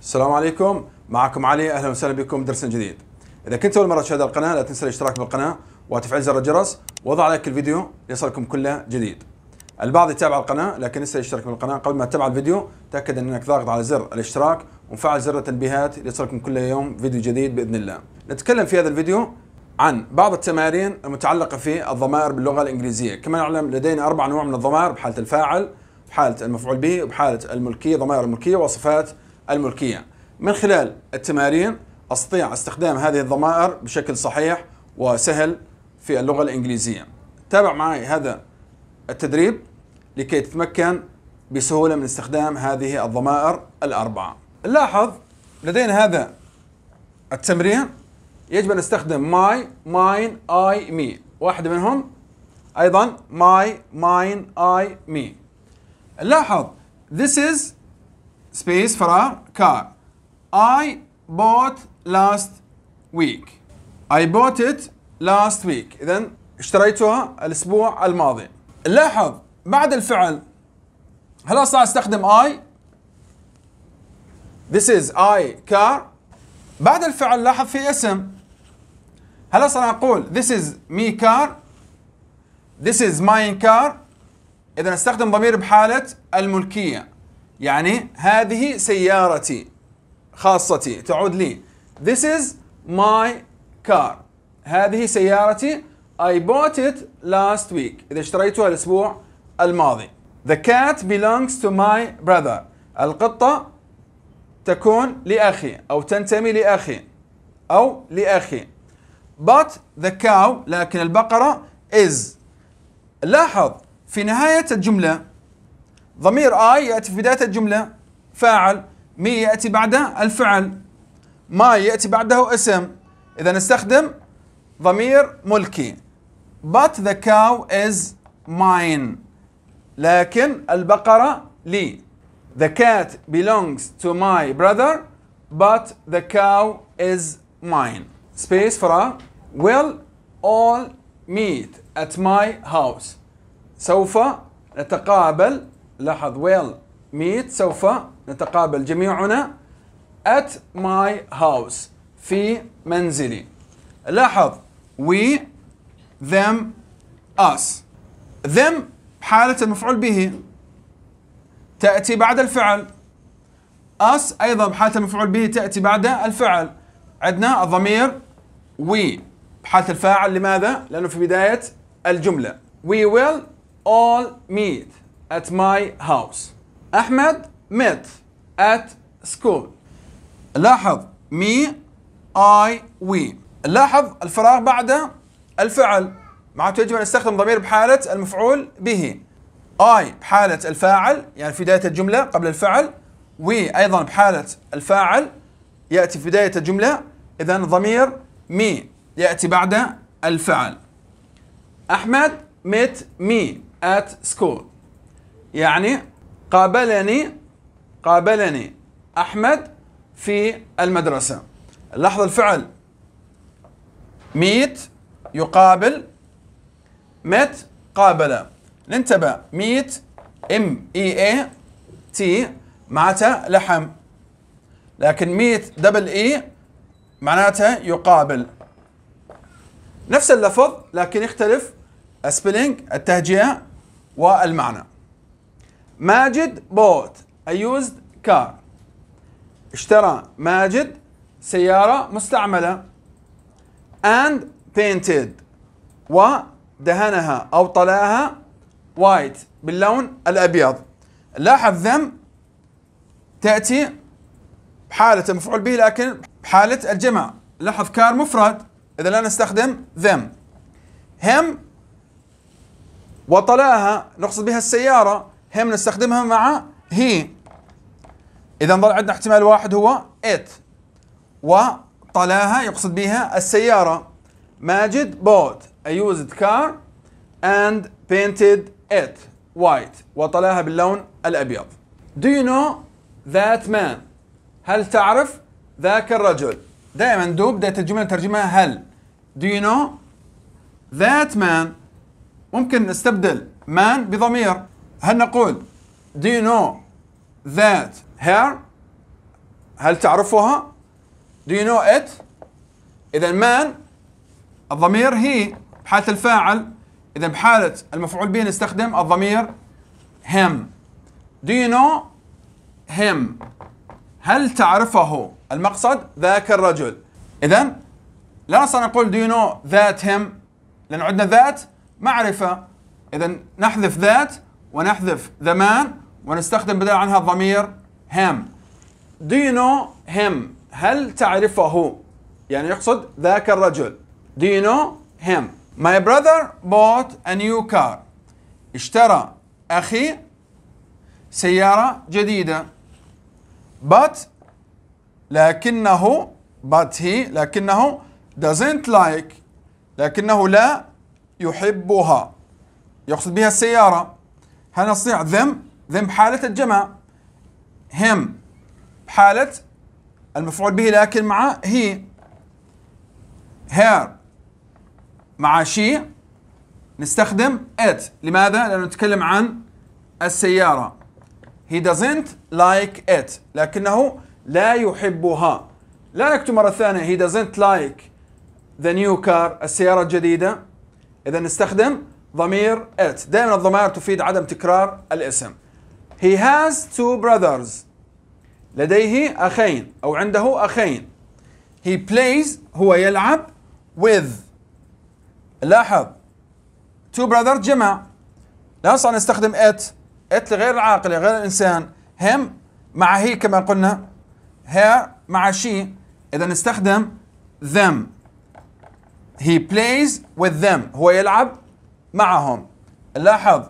السلام عليكم معكم علي اهلا وسهلا بكم درس جديد اذا كنت اول مره تشاهد القناه لا تنسى الاشتراك بالقناه وتفعيل زر الجرس وضع لايك الفيديو ليصلكم كله جديد البعض يتابع القناه لكن انسى الاشتراك بالقناه قبل ما تتابع الفيديو تاكد انك ضاغط على زر الاشتراك ومفعل زر التنبيهات ليصلكم كل يوم فيديو جديد باذن الله نتكلم في هذا الفيديو عن بعض التمارين المتعلقه في الضمائر باللغه الانجليزيه كما نعلم لدينا اربع انواع من الضمائر بحاله الفاعل بحاله المفعول به وبحاله الملكيه ضمائر الملكيه وصفات الملكية من خلال التمارين أستطيع استخدام هذه الضمائر بشكل صحيح وسهل في اللغة الإنجليزية تابع معي هذا التدريب لكي تتمكن بسهولة من استخدام هذه الضمائر الأربعة نلاحظ لدينا هذا التمرين يجب أن نستخدم my, mine, I, me واحدة منهم أيضا my, mine, I, me نلاحظ this is space فراغ car I bought last week I bought it last week إذا اشتريتها الأسبوع الماضي لاحظ بعد الفعل هل أصلا استخدم I This is I car بعد الفعل لاحظ في اسم هل أصلا أقول This is me car This is my car إذا استخدم ضمير بحالة الملكية يعني هذه سيارتي خاصتي تعود لي This is my car هذه سيارتي I bought it last week إذا اشتريتها الأسبوع الماضي The cat belongs to my brother القطة تكون لأخي أو تنتمي لأخي أو لأخي But the cow لكن البقرة is لاحظ في نهاية الجملة ضمير اي ياتي في بدايه الجمله فاعل مي ياتي بعده الفعل ما ياتي بعده اسم اذا نستخدم ضمير ملكي but the cow is mine لكن البقرة لي the cat belongs to my brother but the cow is mine space a will all meet at my house سوف نتقابل لاحظ ويل ميت سوف نتقابل جميعنا at my house في منزلي لاحظ we them us them حالة المفعول به تأتي بعد الفعل us أيضا حالة المفعول به تأتي بعد الفعل عندنا الضمير we بحالة الفاعل لماذا؟ لأنه في بداية الجملة we will all meet at my house أحمد met at school لاحظ me I we لاحظ الفراغ بعد الفعل معناته يجب أن نستخدم ضمير بحالة المفعول به I بحالة الفاعل يعني في بداية الجملة قبل الفعل we أيضا بحالة الفاعل يأتي في بداية الجملة إذا ضمير me يأتي بعد الفعل أحمد met me at school يعني قابلني قابلني أحمد في المدرسة لاحظ الفعل ميت يقابل مت قابل ننتبه ميت ام اي اي تي معناتها لحم لكن ميت دبل اي معناتها يقابل نفس اللفظ لكن يختلف السبيلينج التهجئه والمعنى ماجد بوت أيوزد كار اشترى ماجد سيارة مستعملة and painted ودهنها أو طلاها وايت باللون الأبيض لاحظ ذم تأتي بحالة المفعول به لكن بحالة الجمع لاحظ كار مفرد إذا لا نستخدم ذم هم وطلاها نقصد بها السيارة هي بنستخدمها مع هي اذا ظل عندنا احتمال واحد هو ات وطلاها يقصد بها السياره ماجد بوت a يوزد كار اند بينتد ات وايت وطلاها باللون الابيض do you know that man هل تعرف ذاك الرجل دائما دو بدايه الجمله ترجمها هل do you know that man ممكن نستبدل مان بضمير هل نقول Do you know that her هل تعرفها Do you know it إذا man الضمير هي بحالة الفاعل إذا بحالة المفعول به نستخدم الضمير him Do you know him هل تعرفه المقصد ذاك الرجل إذا لا نستطيع أن نقول do you know that him لأن عندنا ذات معرفة إذا نحذف ذات ونحذف the man ونستخدم بدل عنها الضمير him do you know him هل تعرفه يعني يقصد ذاك الرجل do you know him my brother bought a new car اشترى أخي سيارة جديدة but لكنه but he لكنه doesn't like لكنه لا يحبها يقصد بها السيارة نستطيع ذم ذم حالة الجمع هم حالة المفعول به لكن مع هي هير مع شي نستخدم ات لماذا؟ لأنه نتكلم عن السيارة he doesn't like it لكنه لا يحبها لا نكتب مرة ثانية he doesn't like the new car السيارة الجديدة إذا نستخدم ضمير it دائما الضمائر تفيد عدم تكرار الاسم he has two brothers لديه أخين أو عنده أخين he plays هو يلعب with لاحظ two brothers جمع لا يصح نستخدم it it لغير العاقل غير الإنسان him مع هي كما قلنا her مع she إذا نستخدم them he plays with them هو يلعب معهم لاحظ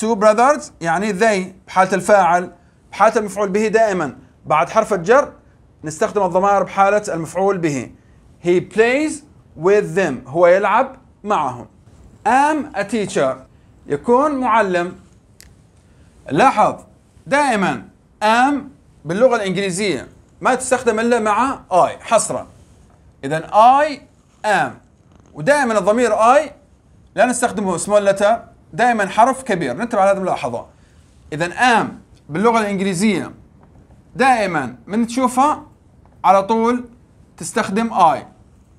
two brothers يعني they بحالة الفاعل بحالة المفعول به دائما بعد حرف الجر نستخدم الضمائر بحالة المفعول به he plays with them هو يلعب معهم am a teacher يكون معلم لاحظ دائما am باللغة الإنجليزية ما تستخدم إلا مع I حصرا إذا I am ودائما الضمير I لا نستخدم سمول لتر دائما حرف كبير ننتبه على هذه الملاحظة إذا آم باللغة الإنجليزية دائما من تشوفها على طول تستخدم آي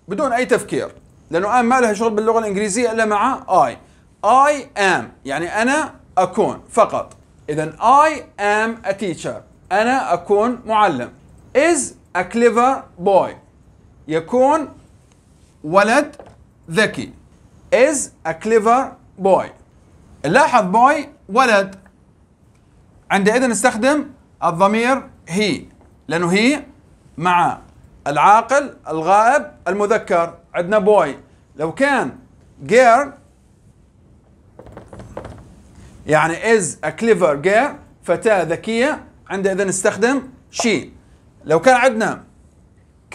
بدون أي تفكير لأنه آم ما لها شغل باللغة الإنجليزية إلا مع آي آي آم يعني أنا أكون فقط إذا I am a teacher أنا أكون معلم is a clever boy يكون ولد ذكي is a clever boy لاحظ boy ولد عندئذ نستخدم الضمير هي لأنه هي مع العاقل الغائب المذكر عندنا boy. لو كان girl يعني is a clever girl فتاة ذكية عندئذ نستخدم she لو كان عندنا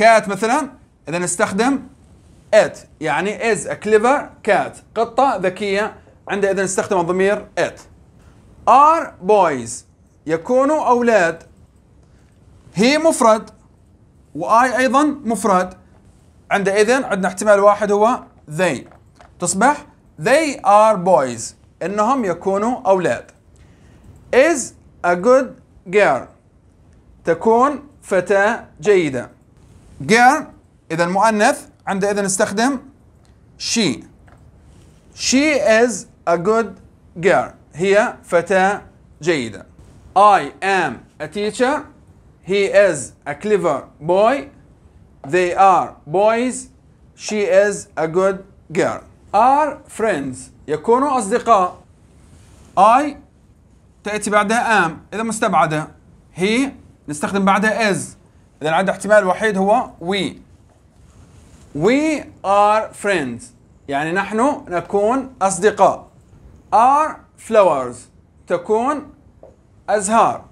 cat مثلا إذا نستخدم ات يعني از a clever cat قطة ذكية عندئذ نستخدم الضمير ات are boys يكونوا أولاد هي مفرد واي أيضا مفرد عندئذ عندنا احتمال واحد هو they تصبح they are boys انهم يكونوا اولاد is a good girl تكون فتاة جيدة girl اذا مؤنث عندئذ نستخدم she she is a good girl هي فتاة جيدة I am a teacher he is a clever boy they are boys she is a good girl are friends يكونوا أصدقاء I تأتي بعدها am إذا مستبعدة he نستخدم بعدها is إذا العد احتمال وحيد هو we We are friends يعني نحن نكون أصدقاء are flowers تكون أزهار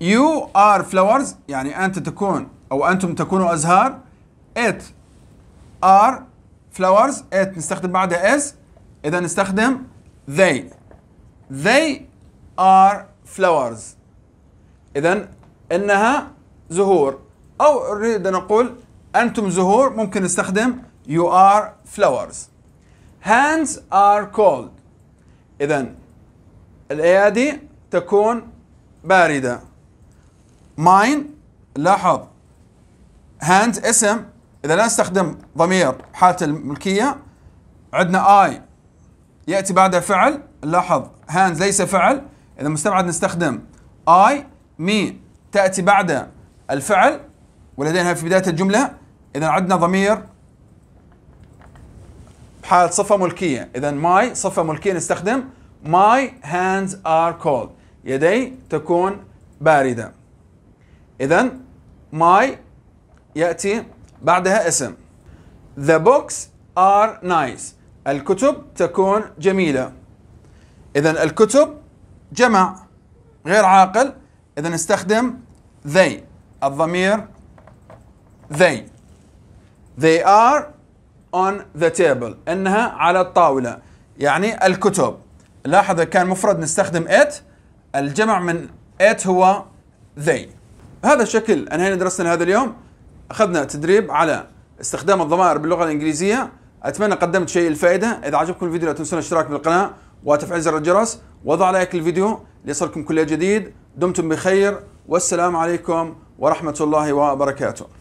You are flowers يعني أنت تكون أو أنتم تكونوا أزهار It are flowers It نستخدم بعدها is إذا نستخدم they They are flowers إذا إنها زهور أو أريد أن أقول أنتم زهور ممكن نستخدم you are flowers hands are cold إذا الأيادي تكون باردة mine لاحظ hands اسم إذا لا نستخدم ضمير حالة الملكية عندنا I يأتي بعدها فعل لاحظ hands ليس فعل إذا مستبعد نستخدم I me تأتي بعد الفعل ولدينا في بداية الجملة اذا عندنا ضمير بحاله صفه ملكيه اذا ماي صفه ملكيه نستخدم ماي هاندز ار كولد يدي تكون بارده اذا ماي ياتي بعدها اسم The books are nice. الكتب تكون جميلة. إذا الكتب جمع غير عاقل، إذا نستخدم they الضمير they. they are on the table انها على الطاوله يعني الكتب لاحظ كان مفرد نستخدم it الجمع من it هو they هذا الشكل انهينا درسنا لهذا اليوم اخذنا تدريب على استخدام الضمائر باللغه الانجليزيه اتمنى قدمت شيء الفائده اذا عجبكم الفيديو لا تنسون الاشتراك بالقناه وتفعيل زر الجرس وضع لايك للفيديو ليصلكم كل جديد دمتم بخير والسلام عليكم ورحمه الله وبركاته